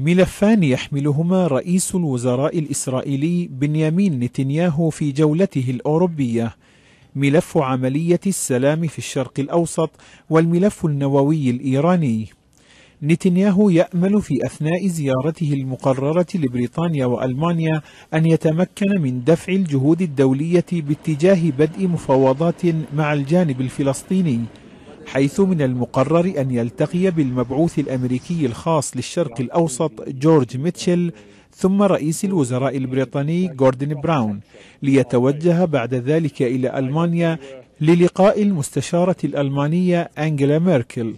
ملفان يحملهما رئيس الوزراء الإسرائيلي بنيامين نتنياهو في جولته الأوروبية ملف عملية السلام في الشرق الأوسط والملف النووي الإيراني نتنياهو يأمل في أثناء زيارته المقررة لبريطانيا وألمانيا أن يتمكن من دفع الجهود الدولية باتجاه بدء مفاوضات مع الجانب الفلسطيني حيث من المقرر أن يلتقي بالمبعوث الأمريكي الخاص للشرق الأوسط جورج ميتشل ثم رئيس الوزراء البريطاني جوردن براون ليتوجه بعد ذلك إلى ألمانيا للقاء المستشارة الألمانية أنجلا ميركل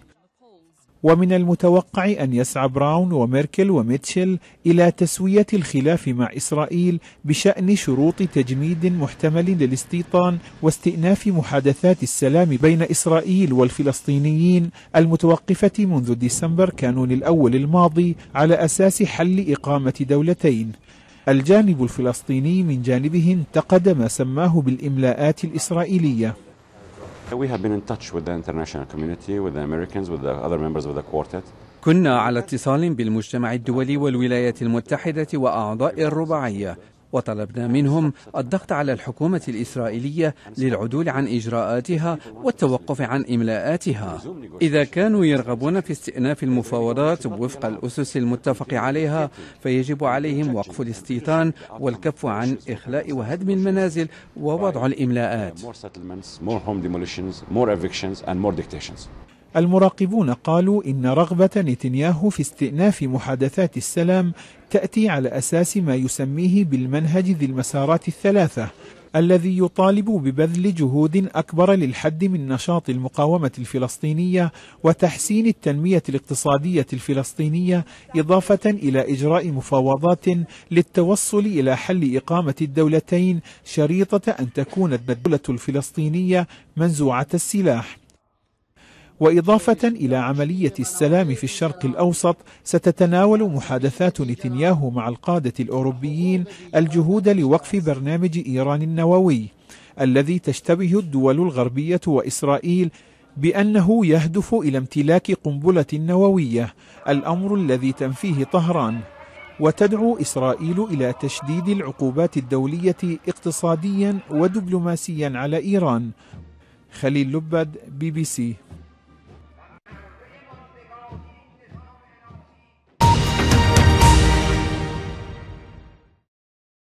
ومن المتوقع أن يسعى براون وميركل وميتشل إلى تسوية الخلاف مع إسرائيل بشأن شروط تجميد محتمل للاستيطان واستئناف محادثات السلام بين إسرائيل والفلسطينيين المتوقفة منذ ديسمبر كانون الأول الماضي على أساس حل إقامة دولتين الجانب الفلسطيني من جانبه انتقد ما سماه بالإملاءات الإسرائيلية We have been in touch with the international community, with the Americans, with the other members of the quartet. كنا على اتصال بالمجتمع الدولي والولايات المتحدة وأعضاء الرباعية وطلبنا منهم الضغط على الحكومة الإسرائيلية للعدول عن إجراءاتها والتوقف عن إملاءاتها إذا كانوا يرغبون في استئناف المفاوضات وفق الأسس المتفق عليها فيجب عليهم وقف الاستيطان والكف عن إخلاء وهدم المنازل ووضع الإملاءات المراقبون قالوا إن رغبة نتنياهو في استئناف محادثات السلام تأتي على أساس ما يسميه بالمنهج ذي المسارات الثلاثة الذي يطالب ببذل جهود أكبر للحد من نشاط المقاومة الفلسطينية وتحسين التنمية الاقتصادية الفلسطينية إضافة إلى إجراء مفاوضات للتوصل إلى حل إقامة الدولتين شريطة أن تكون الدولة الفلسطينية منزوعة السلاح وإضافة إلى عملية السلام في الشرق الأوسط ستتناول محادثات نتنياهو مع القادة الأوروبيين الجهود لوقف برنامج إيران النووي الذي تشتبه الدول الغربية وإسرائيل بأنه يهدف إلى امتلاك قنبلة نووية الأمر الذي تنفيه طهران وتدعو إسرائيل إلى تشديد العقوبات الدولية اقتصاديا ودبلوماسيا على إيران خليل لبد بي بي سي